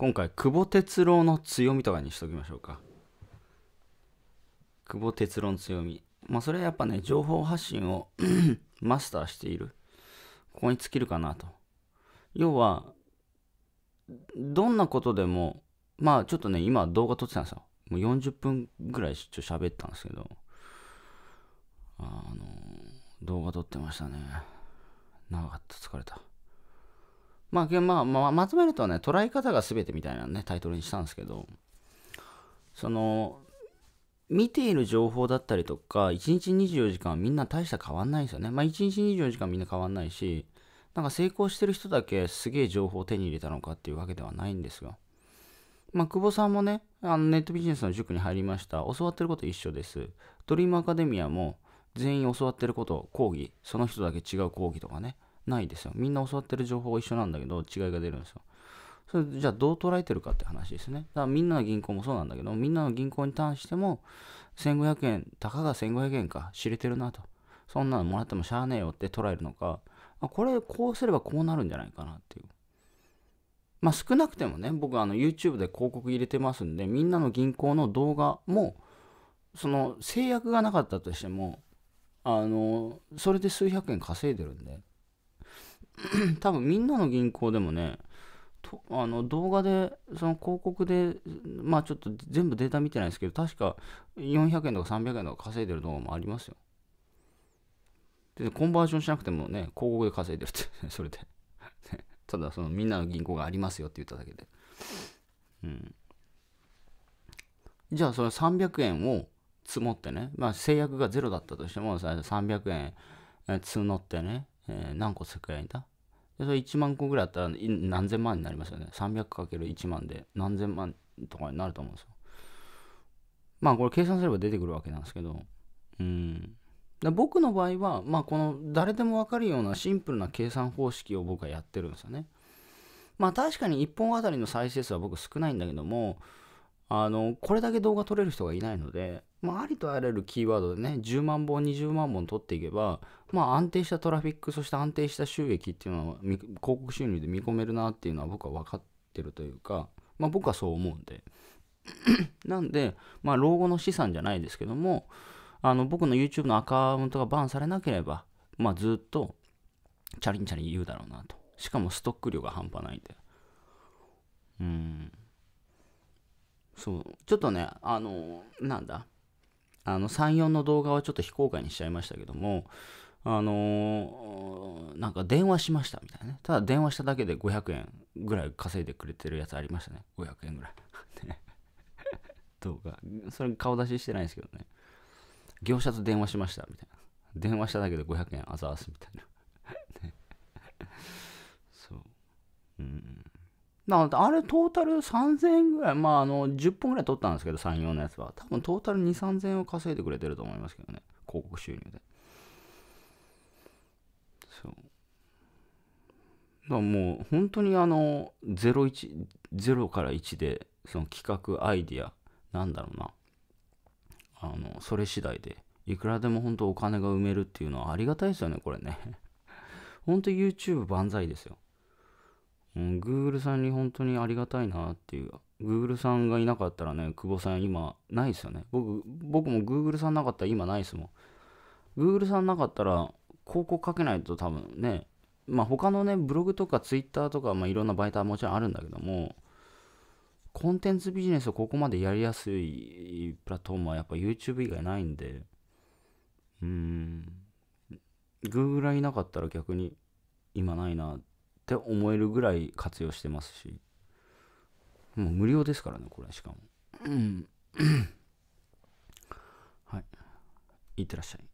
今回久保哲郎の強みとかにしときましょうか久保哲郎の強みまあそれはやっぱね情報発信を マスターしているここに尽きるかなと要はどんなことでもまあちょっとね今動画撮ってたんですよもう40分ぐらいちょっと喋ったんですけどあの動画撮ってましたね長かった疲れたまあ、まあ、まあ、まとめるとね、捉え方が全てみたいなね、タイトルにしたんですけど、その、見ている情報だったりとか、1日24時間みんな大した変わんないんですよね。まあ、1日24時間みんな変わんないし、なんか成功してる人だけすげえ情報を手に入れたのかっていうわけではないんですが。まあ、久保さんもね、あのネットビジネスの塾に入りました。教わってること一緒です。ドリームアカデミアも全員教わってること、講義、その人だけ違う講義とかね。ないですよ。みんな教わってる情報は一緒なんだけど、違いが出るんですよ。それじゃあどう捉えてるかって話ですね。だからみんなの銀行もそうなんだけど、みんなの銀行に対しても、1500円、たかが1500円か、知れてるなと。そんなのもらってもしゃあねえよって捉えるのか、これこうすればこうなるんじゃないかなっていう。まあ少なくてもね、僕あの YouTube で広告入れてますんで、みんなの銀行の動画も、その制約がなかったとしても、あの、それで数百円稼いでるんで、多分みんなの銀行でもね、とあの動画で、その広告で、まあちょっと全部データ見てないですけど、確か400円とか300円とか稼いでる動画もありますよ。で、コンバージョンしなくてもね、広告で稼いでるって それで ただ、そのみんなの銀行がありますよって言っただけで。うん。じゃあ、その300円を積もってね、まあ制約がゼロだったとしても、300円積もってね、えー、何個作られたでそれ1万個ぐらいあったら何千万になりますよね。300×1 万で何千万とかになると思うんですよ。まあこれ計算すれば出てくるわけなんですけど、うん。だ僕の場合は、まあこの誰でもわかるようなシンプルな計算方式を僕はやってるんですよね。まあ確かに1本あたりの再生数は僕少ないんだけども、あの、これだけ動画撮れる人がいないので、まあ、ありとあらゆるキーワードでね、10万本、20万本撮っていけば、まあ、安定したトラフィック、そして安定した収益っていうのは、広告収入で見込めるなっていうのは僕は分かってるというか、まあ、僕はそう思うんで。なんで、まあ、老後の資産じゃないですけども、あの、僕の YouTube のアカウントがバンされなければ、まあ、ずっと、チャリンチャリン言うだろうなと。しかもストック量が半端ないんで。うん。そうちょっとねあのなんだあの34の動画はちょっと非公開にしちゃいましたけどもあのー、なんか電話しましたみたいなねただ電話しただけで500円ぐらい稼いでくれてるやつありましたね500円ぐらい 動画それ顔出ししてないんですけどね業者と電話しましたみたいな電話しただけで500円あざわすみたいななので、あれトータル3000円ぐらい、まあ、あの、10本ぐらい取ったんですけど、3、4のやつは。多分トータル2、3000円を稼いでくれてると思いますけどね。広告収入で。そう。だからもう、本当にあの、0、1、0から1で、その企画、アイディア、なんだろうな。あの、それ次第で、いくらでも本当お金が埋めるっていうのはありがたいですよね、これね。本当 YouTube 万歳ですよ。うん、Google さんに本当にありがたいなっていう。Google さんがいなかったらね、久保さん今ないですよね。僕、僕も Google さんなかったら今ないですもん。Google さんなかったら広告かけないと多分ね、まあ他のね、ブログとか Twitter とか、まあいろんな媒体はもちろんあるんだけども、コンテンツビジネスをここまでやりやすいプラットフォームはやっぱ YouTube 以外ないんで、うーん、Google がいなかったら逆に今ないなっって思えるぐらい活用してますしもう無料ですからねこれしかもうんはいいってらっしゃい